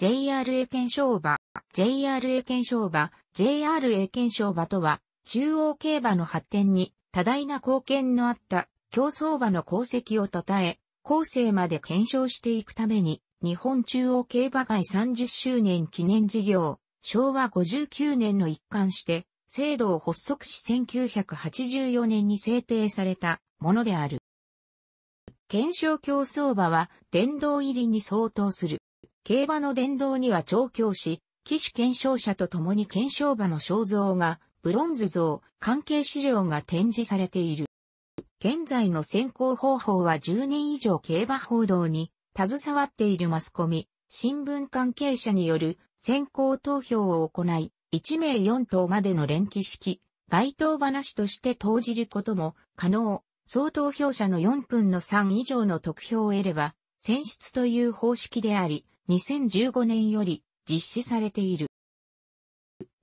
JRA 検証馬、JRA 検証馬、JRA 検証馬とは、中央競馬の発展に多大な貢献のあった競争馬の功績を称え、後世まで検証していくために、日本中央競馬会30周年記念事業、昭和59年の一環して、制度を発足し1984年に制定されたものである。検証競争馬は殿堂入りに相当する。競馬の殿堂には調教師、騎手検証者と共に検証馬の肖像が、ブロンズ像、関係資料が展示されている。現在の選考方法は10年以上競馬報道に携わっているマスコミ、新聞関係者による選考投票を行い、1名4頭までの連騎式、該当話として投じることも可能。総投票者の4分の3以上の得票を得れば、選出という方式であり、2015年より実施されている。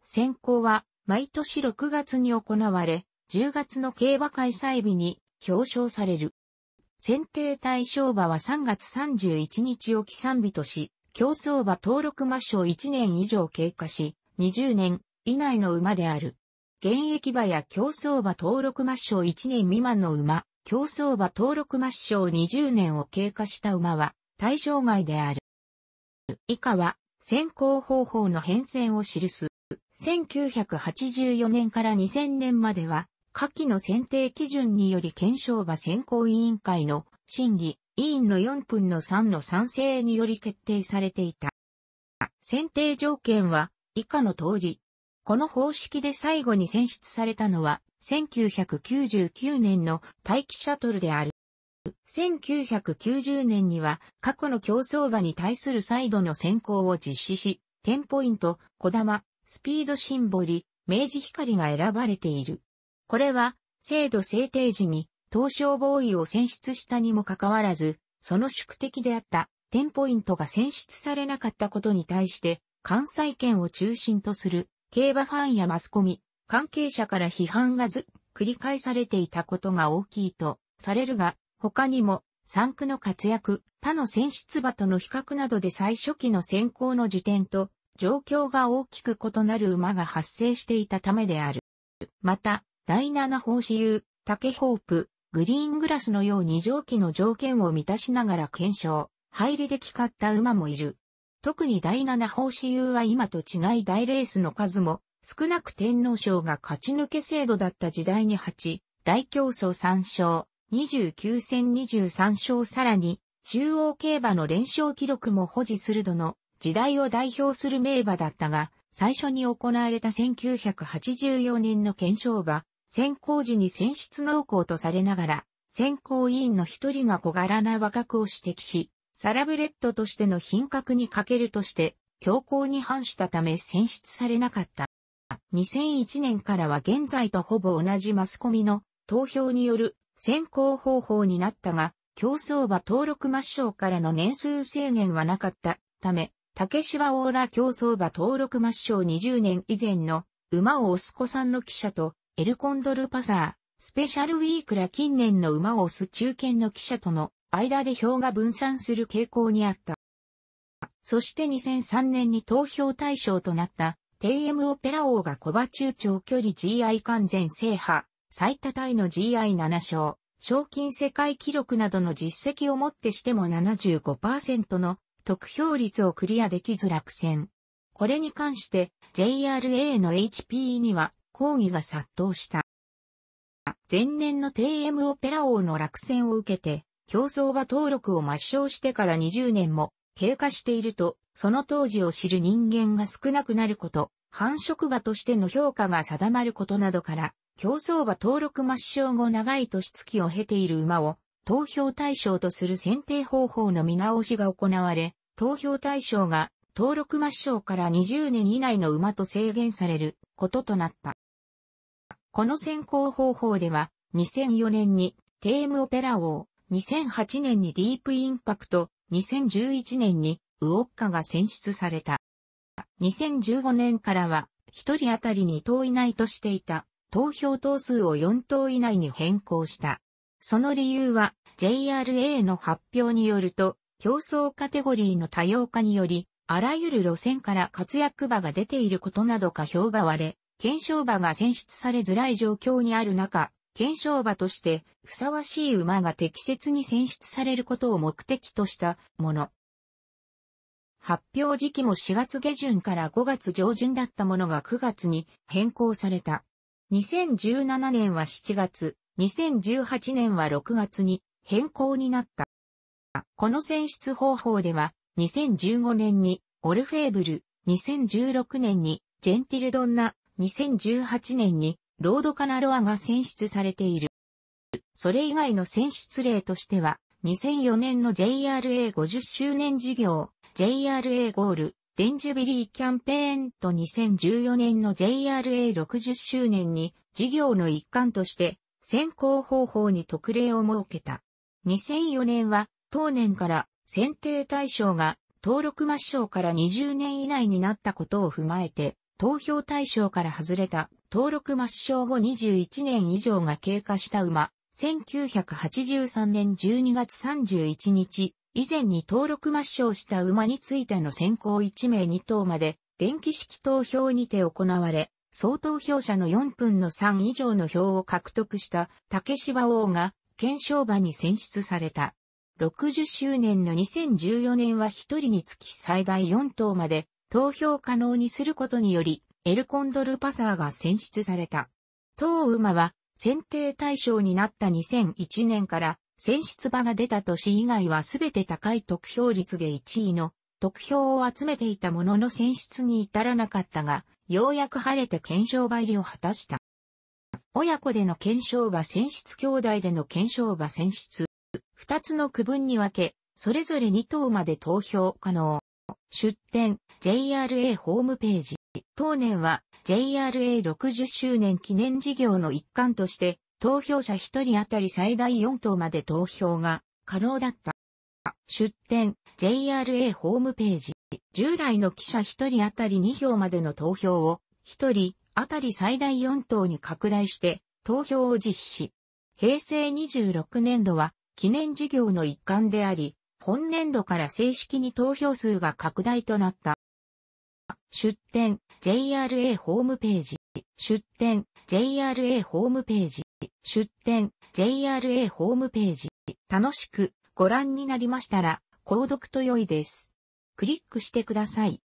選考は毎年6月に行われ、10月の競馬開催日に表彰される。選定対象馬は3月31日を起算日とし、競走馬登録抹消1年以上経過し、20年以内の馬である。現役馬や競走馬登録抹消1年未満の馬、競走馬登録抹消20年を経過した馬は対象外である。以下は選考方法の変遷を記す。1984年から2000年までは、下記の選定基準により検証場選考委員会の審議、委員の4分の3の賛成により決定されていた。選定条件は以下の通り。この方式で最後に選出されたのは1999年の待機シャトルである。1990年には過去の競争馬に対する再度の選考を実施し、テンポイント、小玉、スピードシンボリ、明治光が選ばれている。これは、制度制定時に、東証ボーイを選出したにもかかわらず、その宿敵であったテンポイントが選出されなかったことに対して、関西圏を中心とする競馬ファンやマスコミ、関係者から批判がず繰り返されていたことが大きいとされるが、他にも、産区の活躍、他の選出馬との比較などで最初期の選考の時点と、状況が大きく異なる馬が発生していたためである。また、第7法私優、竹ホープ、グリーングラスのように上記の条件を満たしながら検証、入りできかった馬もいる。特に第7法私優は今と違い大レースの数も少なく天皇賞が勝ち抜け制度だった時代に8、大競争3勝、29戦23勝さらに、中央競馬の連勝記録も保持するどの時代を代表する名馬だったが、最初に行われた1984年の検証馬、選考時に選出濃厚とされながら、選考委員の一人が小柄な和格を指摘し、サラブレッドとしての品格に欠けるとして、強行に反したため選出されなかった。2001年からは現在とほぼ同じマスコミの投票による選考方法になったが、競走馬登録抹消からの年数制限はなかったため、竹芝オーラ競走馬登録抹消20年以前の馬を押す子さんの記者とエルコンドルパサー、スペシャルウィークら近年の馬を押す中堅の記者との間で票が分散する傾向にあった。そして2003年に投票対象となったエムオペラ王が小バ中長距離 GI 完全制覇、最多タイの GI7 勝、賞金世界記録などの実績をもってしても75%の得票率をクリアできず落選。これに関して JRA の HPE には抗議が殺到した。前年の TM オペラ王の落選を受けて、競争馬登録を抹消してから20年も経過していると、その当時を知る人間が少なくなること、繁殖場としての評価が定まることなどから、競走馬登録抹消後長い年月を経ている馬を投票対象とする選定方法の見直しが行われ、投票対象が登録抹消から20年以内の馬と制限されることとなった。この選考方法では、2004年にテームオペラ王、2008年にディープインパクト、2011年にウオッカが選出された。2015年からは、一人当たり2頭以内としていた投票等数を4等以内に変更した。その理由は JRA の発表によると競争カテゴリーの多様化によりあらゆる路線から活躍馬が出ていることなどか票が割れ、検証馬が選出されづらい状況にある中、検証馬としてふさわしい馬が適切に選出されることを目的としたもの。発表時期も4月下旬から5月上旬だったものが9月に変更された。2017年は7月、2018年は6月に変更になった。この選出方法では、2015年にオルフェーブル、2016年にジェンティルドンナ、2018年にロードカナロアが選出されている。それ以外の選出例としては、2004年の JRA50 周年事業、JRA ゴール、デンジュビリーキャンペーンと2014年の JRA60 周年に事業の一環として選考方法に特例を設けた。2004年は当年から選定対象が登録抹消から20年以内になったことを踏まえて投票対象から外れた登録抹消後21年以上が経過した馬、1983年12月31日、以前に登録抹消した馬についての選考1名2等まで、電気式投票にて行われ、総投票者の4分の3以上の票を獲得した竹芝王が、検証馬に選出された。60周年の2014年は1人につき最大4頭まで投票可能にすることにより、エルコンドルパサーが選出された。当馬は選定対象になった2001年から選出場が出た年以外はすべて高い得票率で1位の得票を集めていたものの選出に至らなかったが、ようやく晴れて検証場入りを果たした。親子での検証場選出兄弟での検証場選出。二つの区分に分け、それぞれ2等まで投票可能。出展、JRA ホームページ。当年は JRA60 周年記念事業の一環として、投票者1人当たり最大4党まで投票が可能だった。出展、JRA ホームページ。従来の記者1人当たり2票までの投票を、1人当たり最大4党に拡大して、投票を実施。平成26年度は、記念事業の一環であり、本年度から正式に投票数が拡大となった。出展、JRA ホームページ。出展、JRA ホームページ、出展、JRA ホームページ、楽しくご覧になりましたら、購読と良いです。クリックしてください。